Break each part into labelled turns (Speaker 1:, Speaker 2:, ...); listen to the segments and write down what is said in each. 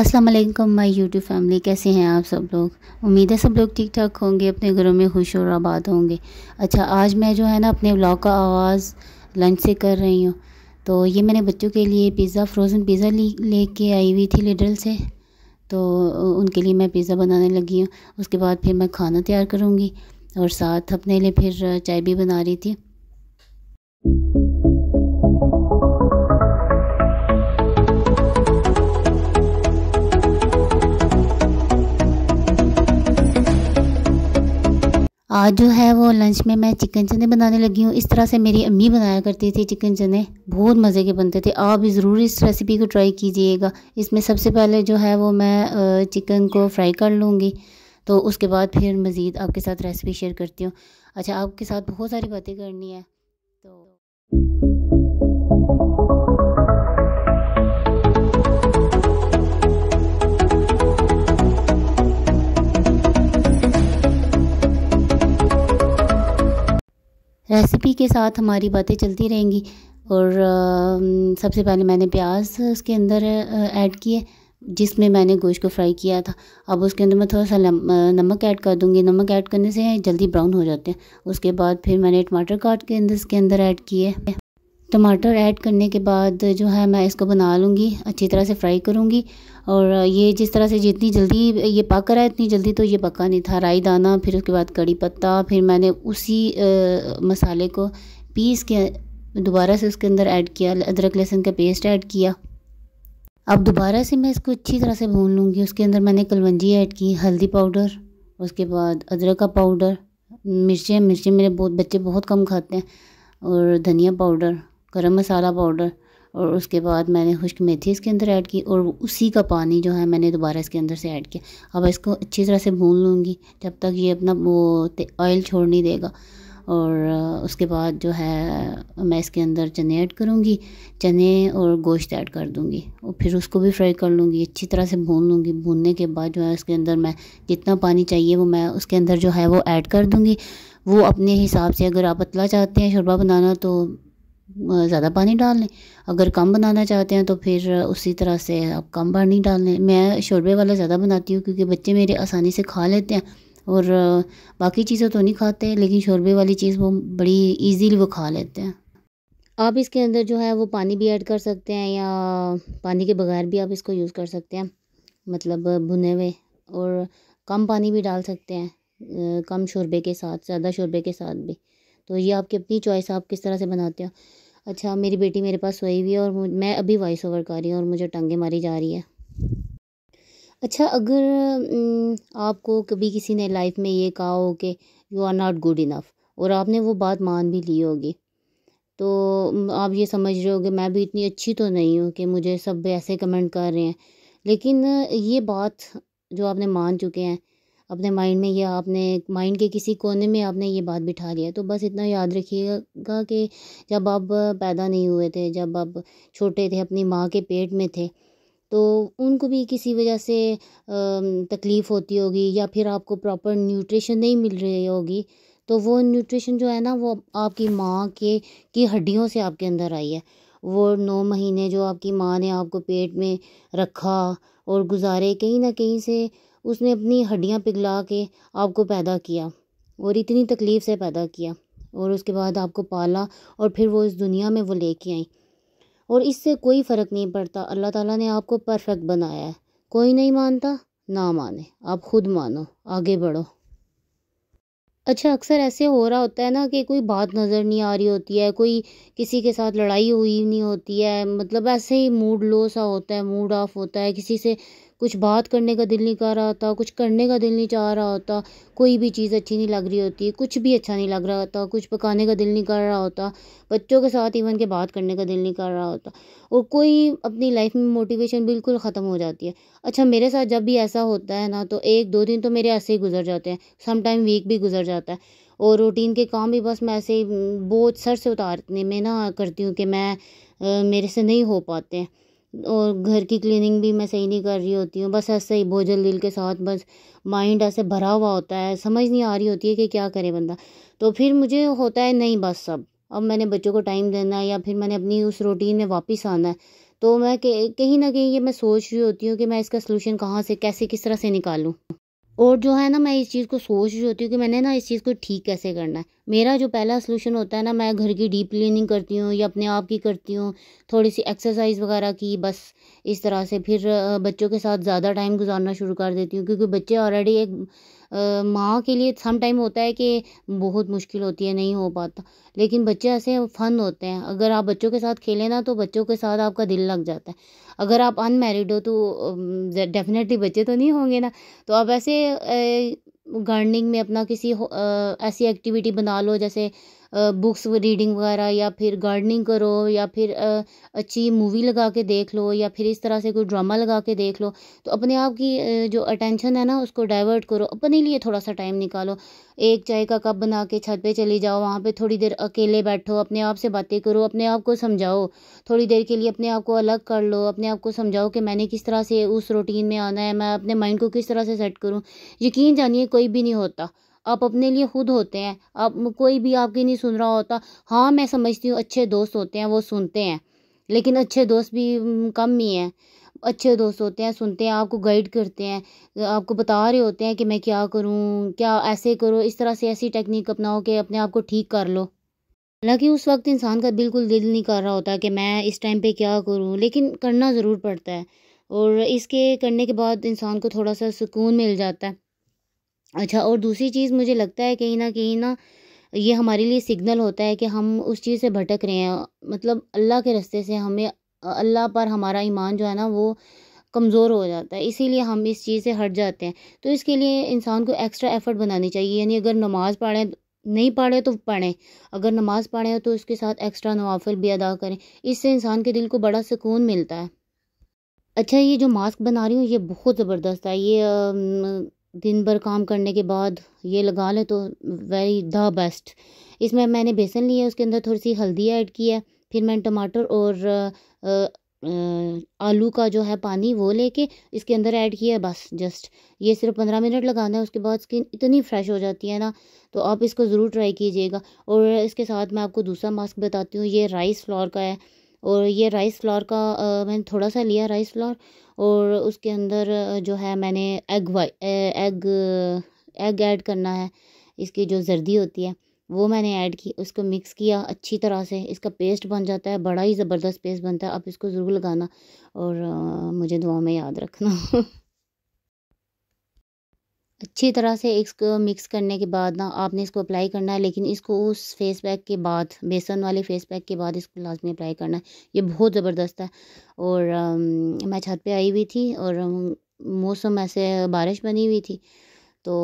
Speaker 1: अस्सलाम वालेकुम my YouTube family कैसे हैं आप सब लोग उम्मीद है सब लोग ठीक ठाक होंगे अपने घरों में खुश और आबाद होंगे अच्छा आज मैं जो है ना अपने व्लॉग का आवाज़ लंच से कर रही हूँ तो ये मैंने बच्चों के लिए पिज़्ज़ा फ्रोज़न पिज़्ज़ा लेके आई हुई थी लिडल से तो उनके लिए मैं पिज़्ज़ा बनाने लगी हूँ उसके बाद फिर मैं खाना तैयार करूँगी और साथ अपने लिए फिर चाय भी बना रही थी आज जो है वो लंच में मैं चिकन चने बनाने लगी हूँ इस तरह से मेरी अम्मी बनाया करती थी चिकन चने बहुत मज़े के बनते थे आप भी ज़रूर इस रेसिपी को ट्राई कीजिएगा इसमें सबसे पहले जो है वो मैं चिकन को फ्राई कर लूँगी तो उसके बाद फिर मज़ीद आपके साथ रेसिपी शेयर करती हूँ अच्छा आपके साथ बहुत सारी बातें करनी है तो रेसिपी के साथ हमारी बातें चलती रहेंगी और सबसे पहले मैंने प्याज उसके अंदर ऐड किए जिसमें मैंने गोश्त को फ्राई किया था अब उसके अंदर मैं थोड़ा सा नमक ऐड कर दूँगी नमक ऐड करने से जल्दी ब्राउन हो जाते हैं उसके बाद फिर मैंने टमाटर काट के अंदर इसके अंदर ऐड किए टमाटर ऐड करने के बाद जो है मैं इसको बना लूँगी अच्छी तरह से फ्राई करूँगी और ये जिस तरह से जितनी जल्दी ये पक रहा है इतनी जल्दी तो ये पका नहीं था राई दाना फिर उसके बाद कड़ी पत्ता फिर मैंने उसी आ, मसाले को पीस के दोबारा से उसके अंदर ऐड किया अदरक लहसुन का पेस्ट ऐड किया अब दोबारा से मैं इसको अच्छी तरह से भून लूँगी उसके अंदर मैंने कलवंजी ऐड की हल्दी पाउडर उसके बाद अदरक का पाउडर मिर्चें मिर्चें मेरे बहुत बच्चे बहुत कम खाते हैं और धनिया पाउडर गरम मसाला पाउडर और उसके बाद मैंने खुश्क मेथी इसके अंदर ऐड की और उसी का पानी जो है मैंने दोबारा इसके अंदर से ऐड किया अब इसको अच्छी तरह से भून लूँगी जब तक ये अपना वो ऑयल छोड़ नहीं देगा और उसके बाद जो है मैं इसके अंदर चने ऐड करूँगी चने और गोश्त ऐड कर दूँगी और फिर उसको भी फ्राई कर लूँगी अच्छी तरह से भून लूँगी भूनने के बाद जो है उसके अंदर मैं जितना पानी चाहिए वो मैं उसके अंदर जो है वो ऐड कर दूँगी वो अपने हिसाब से अगर आप पतला चाहते हैं शोरबा बनाना तो ज़्यादा पानी डाल लें अगर कम बनाना चाहते हैं तो फिर उसी तरह से आप कम पानी डाल लें मैं शोरबे वाला ज़्यादा बनाती हूँ क्योंकि बच्चे मेरे आसानी से खा लेते हैं और बाकी चीज़ें तो नहीं खाते लेकिन शोरबे वाली चीज़ वो बड़ी ईजीली वो खा लेते हैं आप इसके अंदर जो है वो पानी भी ऐड कर सकते हैं या पानी के बगैर भी आप इसको यूज़ कर सकते हैं मतलब भुने हुए और कम पानी भी डाल सकते हैं कम शोरबे के साथ ज़्यादा शोरबे के साथ भी तो ये आपकी अपनी चॉइस आप किस तरह से बनाते हो अच्छा मेरी बेटी मेरे पास सोई हुई है और मैं अभी वॉइस ओवर कर रही हूँ और मुझे टंगे मारी जा रही है अच्छा अगर आपको कभी किसी ने लाइफ में ये कहा हो कि you are not good enough और आपने वो बात मान भी ली होगी तो आप ये समझ रहे हो कि मैं भी इतनी अच्छी तो नहीं हूँ कि मुझे सब ऐसे कमेंट कर रहे हैं लेकिन ये बात जो आपने मान चुके हैं अपने माइंड में या आपने माइंड के किसी कोने में आपने ये बात बिठा लिया तो बस इतना याद रखिएगा कि जब आप पैदा नहीं हुए थे जब आप छोटे थे अपनी माँ के पेट में थे तो उनको भी किसी वजह से तकलीफ़ होती होगी या फिर आपको प्रॉपर न्यूट्रिशन नहीं मिल रही होगी तो वो न्यूट्रिशन जो है ना वो आपकी माँ के की हड्डियों से आपके अंदर आई है वो नौ महीने जो आपकी माँ ने आपको पेट में रखा और गुजारे कहीं ना कहीं से उसने अपनी हड्डियाँ पिघला के आपको पैदा किया और इतनी तकलीफ़ से पैदा किया और उसके बाद आपको पाला और फिर वो इस दुनिया में वो लेके आई और इससे कोई फ़र्क नहीं पड़ता अल्लाह ताला ने आपको परफेक्ट बनाया है कोई नहीं मानता ना माने आप खुद मानो आगे बढ़ो अच्छा अक्सर ऐसे हो रहा होता है ना कि कोई बात नज़र नहीं आ रही होती है कोई किसी के साथ लड़ाई हुई नहीं होती है मतलब ऐसे ही मूड लो सा होता है मूड ऑफ होता है किसी से कुछ बात करने का दिल नहीं कर रहा होता कुछ करने का दिल नहीं चाह रहा होता कोई भी चीज़ अच्छी नहीं लग रही होती कुछ भी अच्छा नहीं लग रहा होता कुछ पकाने का दिल नहीं कर रहा होता बच्चों के साथ इवन के बात करने का दिल नहीं कर रहा होता और कोई अपनी लाइफ में मोटिवेशन बिल्कुल ख़त्म हो जाती है अच्छा मेरे साथ जब भी ऐसा होता है ना तो एक दो दिन तो मेरे ऐसे ही गुजर जाते हैं समटाइम वीक भी गुजर जाता है और रूटीन के काम भी बस मैं ऐसे ही बोझ सर से उतारने में ना करती हूँ कि मैं मेरे से नहीं हो पाते हैं और घर की क्लीनिंग भी मैं सही नहीं कर रही होती हूँ बस ऐसे ही भोजन दिल के साथ बस माइंड ऐसे भरा हुआ होता है समझ नहीं आ रही होती है कि क्या करे बंदा तो फिर मुझे होता है नहीं बस सब अब मैंने बच्चों को टाइम देना है या फिर मैंने अपनी उस रूटीन में वापस आना है तो मैं कहीं ना कहीं ये मैं सोच रही होती हूँ कि मैं इसका सलूशन कहाँ से कैसे किस तरह से निकालूँ और जो है ना मैं इस चीज़ को सोच रही होती हूँ कि मैंने ना इस चीज़ को ठीक कैसे करना है मेरा जो पहला सलूशन होता है ना मैं घर की डीप क्लीनिंग करती हूँ या अपने आप की करती हूँ थोड़ी सी एक्सरसाइज वगैरह की बस इस तरह से फिर बच्चों के साथ ज़्यादा टाइम गुजारना शुरू कर देती हूँ क्योंकि बच्चे ऑलरेडी एक माँ के लिए सम टाइम होता है कि बहुत मुश्किल होती है नहीं हो पाता लेकिन बच्चे ऐसे फ़न होते हैं अगर आप बच्चों के साथ खेलें ना तो बच्चों के साथ आपका दिल लग जाता है अगर आप अनमेरिड हो तो डेफिनेटली बच्चे तो नहीं होंगे ना तो आप ऐसे गार्डनिंग में अपना किसी ऐसी एक्टिविटी बना लो जैसे बुक्स रीडिंग वगैरह या फिर गार्डनिंग करो या फिर अच्छी मूवी लगा के देख लो या फिर इस तरह से कोई ड्रामा लगा के देख लो तो अपने आप की जो अटेंशन है ना उसको डाइवर्ट करो अपने लिए थोड़ा सा टाइम निकालो एक चाय का कप बना के छत पे चले जाओ वहाँ पे थोड़ी देर अकेले बैठो अपने आप से बातें करो अपने आप को समझाओ थोड़ी देर के लिए अपने आप को अलग कर लो अपने आप को समझाओ कि मैंने किस तरह से उस रूटीन में आना है मैं अपने माइंड को किस तरह से सेट करूँ यकीन जानिए कोई भी नहीं होता आप अपने लिए खुद होते हैं आप कोई भी आपकी नहीं सुन रहा होता हाँ मैं समझती हूँ अच्छे दोस्त होते हैं वो सुनते हैं लेकिन अच्छे दोस्त भी कम ही हैं अच्छे दोस्त होते हैं सुनते हैं आपको गाइड करते हैं आपको बता रहे होते हैं कि मैं क्या करूँ क्या ऐसे करो इस तरह से ऐसी टेक्निक अपनाओ कि अपने आप को ठीक कर लो हालांकि उस वक्त इंसान का बिल्कुल दिल नहीं कर रहा होता कि मैं इस टाइम पे क्या करूँ लेकिन करना ज़रूर पड़ता है और इसके करने के बाद इंसान को थोड़ा सा सुकून मिल जाता है अच्छा और दूसरी चीज़ मुझे लगता है कहीं ना कहीं ना ये हमारे लिए सिग्नल होता है कि हम उस चीज़ से भटक रहे हैं मतलब अल्लाह के रस्ते से हमें अल्लाह पर हमारा ईमान जो है ना वो कमज़ोर हो जाता है इसीलिए हम इस चीज़ से हट जाते हैं तो इसके लिए इंसान को एक्स्ट्रा एफर्ट बनानी चाहिए यानी अगर नमाज़ पढ़ें नहीं पढ़ें तो पढ़ें अगर नमाज़ पढ़ें तो उसके साथ एक्स्ट्रा नवाफिल भी अदा करें इससे इंसान के दिल को बड़ा सुकून मिलता है अच्छा ये जो मास्क बना रही हूँ ये बहुत ज़बरदस्त है ये दिन भर काम करने के बाद ये लगा लें तो वेरी द बेस्ट इसमें मैंने बेसन लिया उसके अंदर थोड़ी सी हल्दी ऐड की है फिर मैंने टमाटर और आ, आ, आलू का जो है पानी वो लेके इसके अंदर ऐड किया है बस जस्ट ये सिर्फ पंद्रह मिनट लगाना है उसके बाद स्किन इतनी फ्रेश हो जाती है ना तो आप इसको ज़रूर ट्राई कीजिएगा और इसके साथ मैं आपको दूसरा मास्क बताती हूँ ये राइस फ्लोर का है और ये राइस फ्लावर का आ, मैंने थोड़ा सा लिया राइस फ्लावर और उसके अंदर जो है मैंने एग एग एग ऐड करना है इसकी जो जर्दी होती है वो मैंने ऐड की उसको मिक्स किया अच्छी तरह से इसका पेस्ट बन जाता है बड़ा ही ज़बरदस्त पेस्ट बनता है आप इसको ज़रूर लगाना और आ, मुझे दुआ में याद रखना अच्छी तरह से इसको मिक्स करने के बाद ना आपने इसको अप्लाई करना है लेकिन इसको उस फेस पैक के बाद बेसन वाले फेस पैक के बाद इसको लाजमी अप्लाई करना है ये बहुत ज़बरदस्त है और आ, मैं छत पे आई हुई थी और मौसम ऐसे बारिश बनी हुई थी तो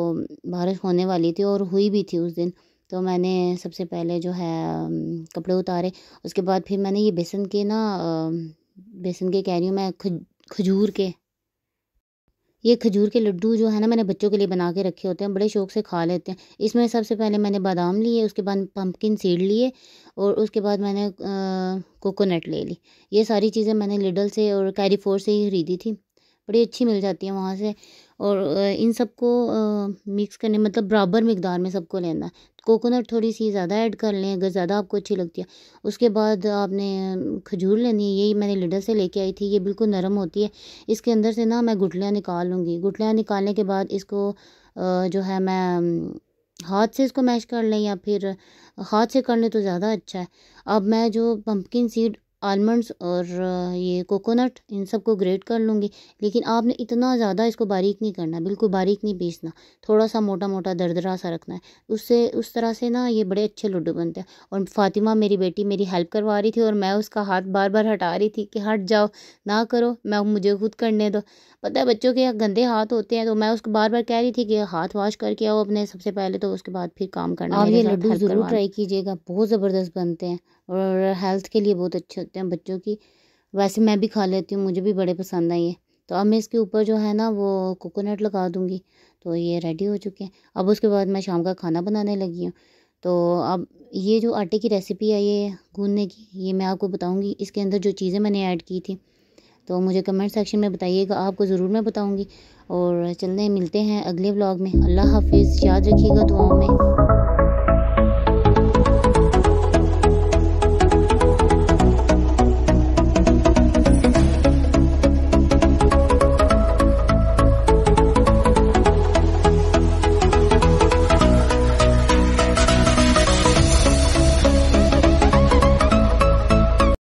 Speaker 1: बारिश होने वाली थी और हुई भी थी उस दिन तो मैंने सबसे पहले जो है कपड़े उतारे उसके बाद फिर मैंने ये बेसन के ना बेसन के हूँ में खजूर के ये खजूर के लड्डू जो है ना मैंने बच्चों के लिए बना के रखे होते हैं बड़े शौक से खा लेते हैं इसमें सबसे पहले मैंने बादाम लिए उसके बाद पम्पकिन सीड लिए और उसके बाद मैंने कोकोनट ले ली ये सारी चीज़ें मैंने लिडल से और कैरीफोर से ही खरीदी थी बड़ी अच्छी मिल जाती है वहाँ से और इन सबको मिक्स करने मतलब बराबर मिक़दार में सबको लेना है कोकोनट थोड़ी सी ज़्यादा ऐड कर लें अगर ज़्यादा आपको अच्छी लगती है उसके बाद आपने खजूर लेनी है यही मैंने लीडर से लेके आई थी ये बिल्कुल नरम होती है इसके अंदर से ना मैं गुटलियाँ निकाल लूँगी गुटलियाँ निकालने के बाद इसको जो है मैं हाथ से इसको मैश कर लें या फिर हाथ से कर लें तो ज़्यादा अच्छा है अब मैं जो पम्पकिन सीड आलमंड्स और ये कोकोनट इन सब को ग्रेट कर लूँगी लेकिन आपने इतना ज़्यादा इसको बारीक नहीं करना बिल्कुल बारीक नहीं पीसना थोड़ा सा मोटा मोटा दरदरा सा रखना है उससे उस तरह से ना ये बड़े अच्छे लड्डू बनते हैं और फातिमा मेरी बेटी मेरी हेल्प करवा रही थी और मैं उसका हाथ बार बार हटा रही थी कि हट जाओ ना करो मैं मुझे खुद करने दो पता है बच्चों के गंदे हाथ होते हैं तो मैं उसको बार बार कह रही थी कि हाथ वॉश करके आओ अपने सबसे पहले तो उसके बाद फिर काम करना आप ये लड्डू ज़रूर ट्राई कीजिएगा बहुत ज़बरदस्त बनते हैं और हेल्थ के लिए बहुत अच्छे होते हैं बच्चों की वैसे मैं भी खा लेती हूँ मुझे भी बड़े पसंद हैं ये तो अब मैं इसके ऊपर जो है ना वो कोकोनट लगा दूँगी तो ये रेडी हो चुके हैं अब उसके बाद मैं शाम का खाना बनाने लगी हूँ तो अब ये जो आटे की रेसिपी है ये गूंदने की ये मैं आपको बताऊँगी इसके अंदर जो चीज़ें मैंने ऐड की थी तो मुझे कमेंट सेक्शन में बताइएगा आपको ज़रूर मैं बताऊँगी और चलने मिलते हैं अगले ब्लॉग में अल्लाह हाफिज़ याद रखिएगा दुआओं में